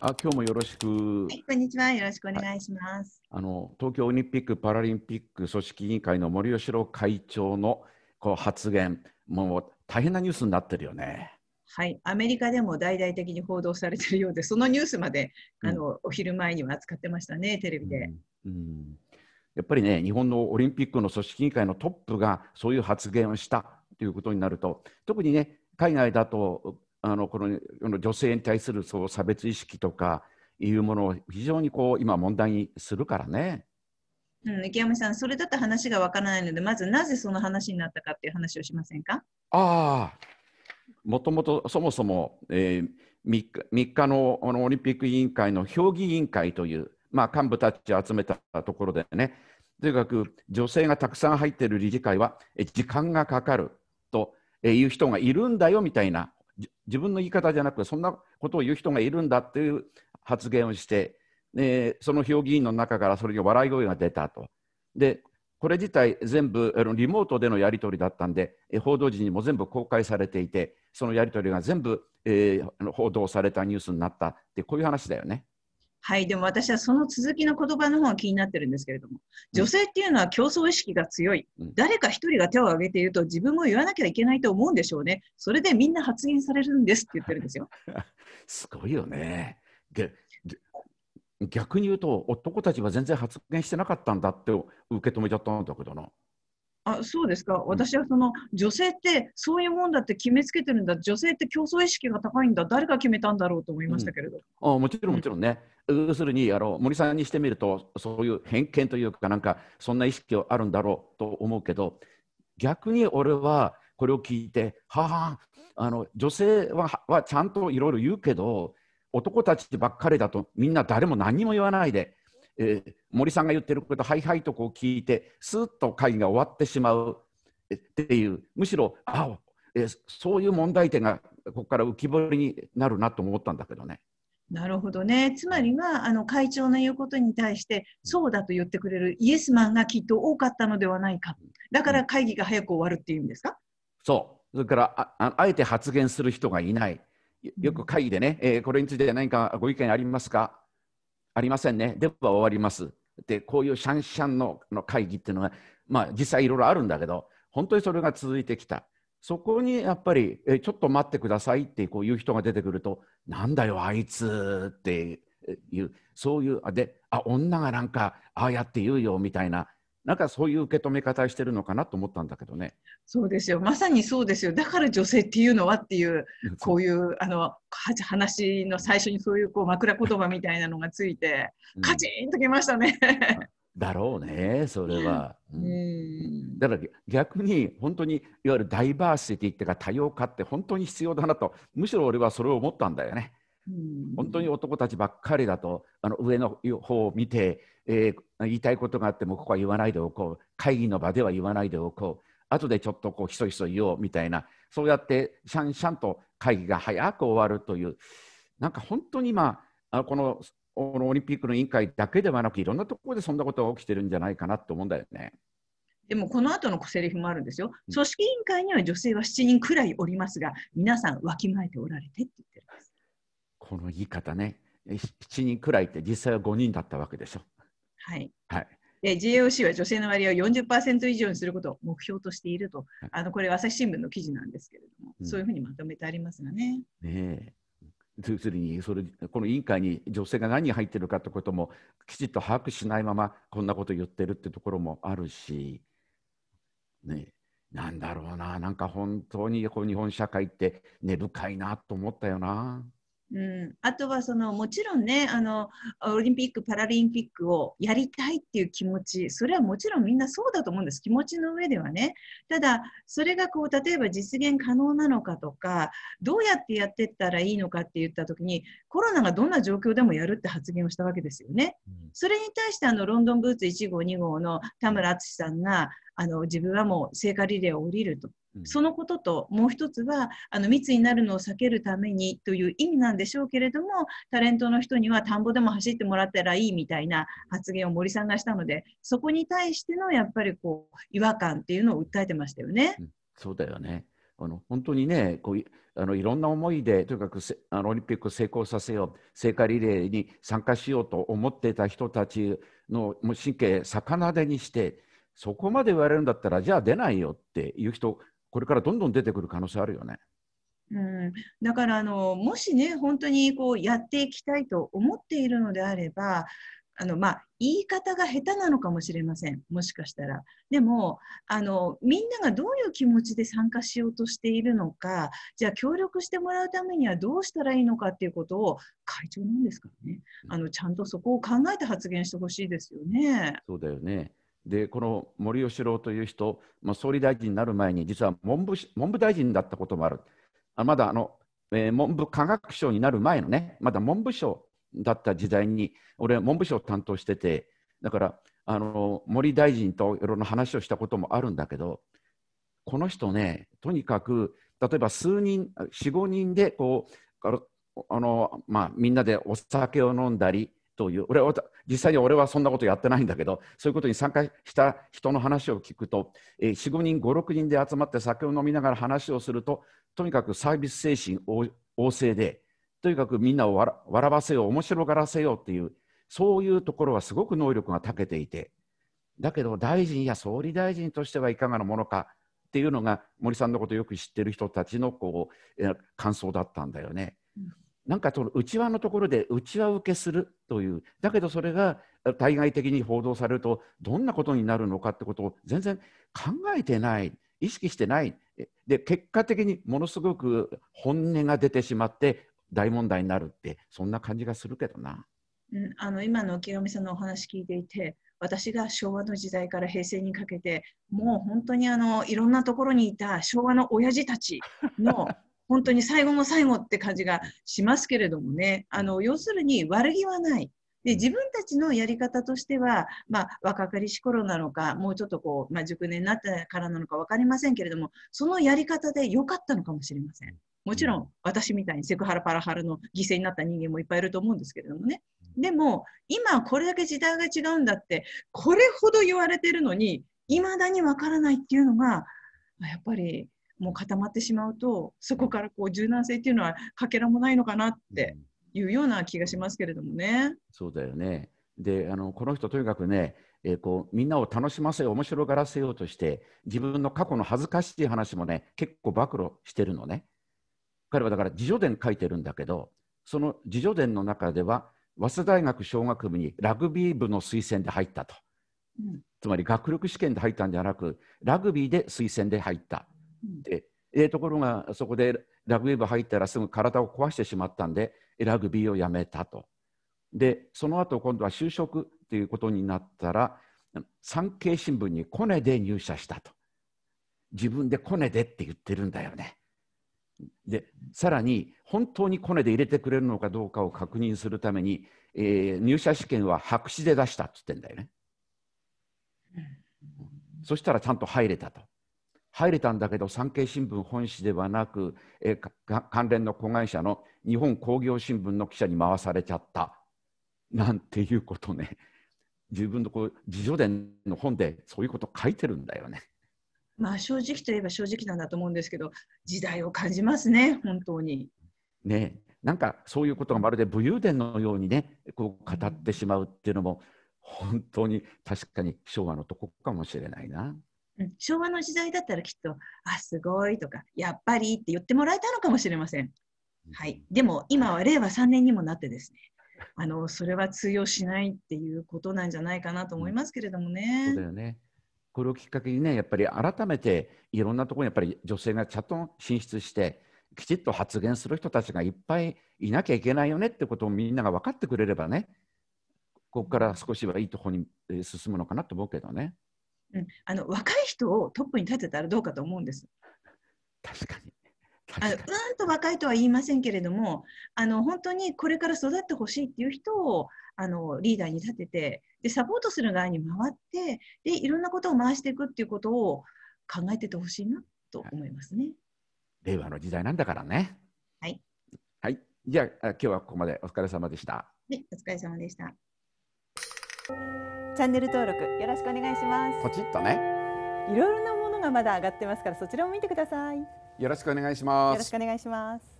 あ今日もよろしく、はい、こんにちは。よろしくお願いします、はい、あの。東京オリンピック・パラリンピック組織委員会の森喜朗会長のこう発言、もう大変なニュースになってるよね。はい、アメリカでも大々的に報道されているようで、そのニュースまで、うん、あの、お昼前には扱ってましたね、テレビで、うん、うん。やっぱりね、日本のオリンピックの組織委員会のトップがそういう発言をしたということになると、特にね、海外だとあのこの女性に対するそう差別意識とかいうものを非常にこう今問題にするからね。うん、池山さん、それだと話がわからないので、まずなぜその話になったかっていう話をしませんかああ、もともとそもそも、えー、3, 日 ,3 日のあのオリンピック委員会の評議委員会という、まあ、幹部たちを集めたところでね、とにかく女性がたくさん入っている理事会は時間がかかるという人がいるんだよみたいな自分の言い方じゃなくてそんなことを言う人がいるんだっていう発言をして、えー、その評議員の中からそれに笑い声が出たと。でこれ自体全部リモートでのやり取りだったんで報道陣にも全部公開されていてそのやり取りが全部、えー、報道されたニュースになったってこういう話だよね。はい、でも私はその続きの言葉の方が気になってるんですけれども、女性っていうのは競争意識が強い、うん、誰か1人が手を挙げていると自分も言わなきゃいけないと思うんでしょうね、それでみんな発言されるんですって言ってるんですよ。すごいよね。で逆に言うと、男たちは全然発言してなかったんだって受け止めちゃったんだけどな。あそうですか、私はその女性ってそういうもんだって決めつけてるんだ、女性って競争意識が高いんだ、誰が決めたんだろうと思いましたけれど。うん、あもちろん、もちろんね、うん、要するにあの森さんにしてみると、そういう偏見というか、なんかそんな意識はあるんだろうと思うけど、逆に俺はこれを聞いて、ははあの女性ははちゃんといろいろ言うけど、男たちばっかりだと、みんな誰も何も言わないで、えー、森さんが言ってることはいはいとこう聞いてスーッと会議が終わってしまうっていうむしろあ、えー、そういう問題点がここから浮き彫りになるなと思ったんだけどね。なるほどね。つまりは、あの、会長の言うことに対して、そうだと言ってくれるイエスマンがきっと多かったのではないか。だから会議が早く終わるっていうんですか、うん、そう。それからあ、あえて発言する人がいない。よく会議でね、えー、これについて何かご意見ありますかありませんね。では終わります。で、こういうシャンシャンのの会議っていうのが、まあ、実際いろいろあるんだけど、本当にそれが続いてきた。そこにやっぱり、えちょっと待ってくださいってこういう人が出てくると、なんだよ、あいつっていう、そういう、で、あ、女がなんか、ああやって言うよみたいな、なんかそういう受け止め方してるのかなと思ったんだけどね。そうですよまさにそうですよだから女性っていうのはっていうこういうあの話の最初にそういうこう枕言葉みたいなのがついて、うん、カチンときましたね。だろうねそれは、うん。だから逆に本当にいわゆるダイバーシティっていうか多様化って本当に必要だなとむしろ俺はそれを思ったんだよね。本当に男たちばっかりだとあの上の方を見て、えー、言いたいことがあってもここは言わないでおこう会議の場では言わないでおこう後でちょっとこうひそひそ言おうみたいなそうやってシャンシャンと会議が早く終わるというなんか本当に今あのこのオリンピックの委員会だけではなくいろんなところでそんなことが起きてるんじゃないかなと思うんだよね。でもこの後のセリフもあるんですよ。組織委員会には女性は7人くらいおりますが、皆さんわきまえておられてって言ってるんです。この言い方ね7人くらいって実際は5人だったわけでしょ。はい、はい、で JOC は女性の割合を40%以上にすることを目標としていると、はい、あのこれ、朝日新聞の記事なんですけれども、うん、そういうふうにまとめてありますがね。ね要するにそれ、この委員会に女性が何入ってるかということも、きちっと把握しないまま、こんなこと言ってるってところもあるし、ね、なんだろうな、なんか本当にこう日本社会って根深いなと思ったよな。うん、あとはそのもちろんねあのオリンピック・パラリンピックをやりたいっていう気持ちそれはもちろんみんなそうだと思うんです気持ちの上ではねただそれがこう例えば実現可能なのかとかどうやってやってったらいいのかって言った時にコロナがどんな状況でもやるって発言をしたわけですよね。それに対してあのロンドンブーツ1号2号の田村淳さんがあの自分はもう聖火リレーを降りるとそのことともう一つはあの密になるのを避けるためにという意味なんでしょうけれどもタレントの人には田んぼでも走ってもらったらいいみたいな発言を森さんがしたのでそこに対してのやっぱりこう違和感っていうのを訴えてましたよね。うん、そうだよねあの本当にねこういあのいろんな思いでとにかくあのオリンピックを成功させよう聖火リレーに参加しようと思っていた人たちの神経逆なでにしてそこまで言われるんだったらじゃあ出ないよっていう人これからどんどん出てくる可能性あるよね。うん、だからあのもしね本当にこうやっていきたいと思っているのであればあの、まあ、言い方が下手なのかもしれませんもしかしたらでもあのみんながどういう気持ちで参加しようとしているのかじゃあ協力してもらうためにはどうしたらいいのかっていうことを会長なんですからねあのちゃんとそこを考えて発言してほしいですよね。そうだよねでこの森喜朗という人、まあ、総理大臣になる前に実は文部文部大臣だったこともあるあまだあの、えー、文部科学省になる前のねまだ文部省だった時代に俺は文部省を担当しててだからあの森大臣といろんな話をしたこともあるんだけどこの人ねとにかく例えば数人45人でこうあの、まあ、みんなでお酒を飲んだりという俺は実際に俺はそんなことやってないんだけどそういうことに参加した人の話を聞くと、えー、45人56人で集まって酒を飲みながら話をするととにかくサービス精神旺盛でとにかくみんなを笑わせよう面白がらせようっていうそういうところはすごく能力が長けていてだけど大臣や総理大臣としてはいかがなものかっていうのが森さんのことをよく知ってる人たちのこう感想だったんだよね。うんなんかその内輪のところで内輪受けするという、だけどそれが対外的に報道されると、どんなことになるのかってことを全然考えてない、意識してない、で結果的にものすごく本音が出てしまって、大問題になるって、そんな感じがするけどな。うん、あの今の清美さんのお話聞いていて、私が昭和の時代から平成にかけてもう本当にあのいろんなところにいた昭和の親父たちの本当に最後も最後って感じがしますけれどもね、あの要するに悪気はない。で自分たちのやり方としては、まあ、若かりし頃なのかもうちょっとこう、まあ、熟年になってからなのか分かりませんけれどもそのやり方で良かったのかもしれません。もちろん私みたいにセクハラパラハラの犠牲になった人間もいっぱいいると思うんですけれどもねでも今これだけ時代が違うんだってこれほど言われてるのに未だに分からないっていうのがやっぱりもう固まってしまうとそこからこう柔軟性っていうのはかけらもないのかなっていうような気がしますけれどもね。そうだよねであのこの人とにかくね、えー、こうみんなを楽しませ面白がらせようとして自分の過去の恥ずかしい話もね結構暴露してるのね。彼はだから自叙伝書いてるんだけどその自叙伝の中では早稲田大学商学部にラグビー部の推薦で入ったと、うん、つまり学力試験で入ったんじゃなくラグビーで推薦で入ったで、えー、ところがそこでラグビー部入ったらすぐ体を壊してしまったんでラグビーをやめたと。でその後今度は就職っていうことになったら産経新聞にコネで入社したと自分でコネでって言ってるんだよね。でさらに本当にコネで入れてくれるのかどうかを確認するために、えー、入社試験は白紙で出したって言ってんだよね。そしたらちゃんと入れたと。入れたんだけど産経新聞本紙ではなく、え関連の子会社の日本工業新聞の記者に回されちゃったなんていうことね自分のこう自助伝の本でそういうこと書いてるんだよね。まあ正直といえば正直なんだと思うんですけど時代を感じますね本当に。ねなんかそういうことがまるで武勇伝のようにねこう語ってしまうっていうのも本当に確かに昭和のとこかもしれないな。昭和の時代だったらきっと、あ、すごいとか、やっぱりって言ってもらえたのかもしれません。はい。でも、今は令和3年にもなってですね、あの、それは通用しないっていうことなんじゃないかなと思いますけれどもね。うん、そうだよね。これをきっかけにね、やっぱり改めていろんなところにやっぱり女性がちゃんと進出して、きちっと発言する人たちがいっぱいいなきゃいけないよねってことをみんなが分かってくれればね、ここから少しはいいところに進むのかなと思うけどね。うん、あの若い人をトップに立てたらどうかと思うんです。確かにあのうんと若いとは言いませんけれどもあの本当にこれから育ってほしいっていう人をあのリーダーに立ててでサポートする側に回ってでいろんなことを回していくっていうことを考えててほしいなと思いますね、令和の時代なんだからねはい、はい、じゃあ今日はここまでお疲れ様でしたはいお疲れ様でしたチャンネル登録よろしくお願いしますポチッとねいろいろなものがまだ上がってますからそちらも見てくださいよろしくお願いしますよろしくお願いします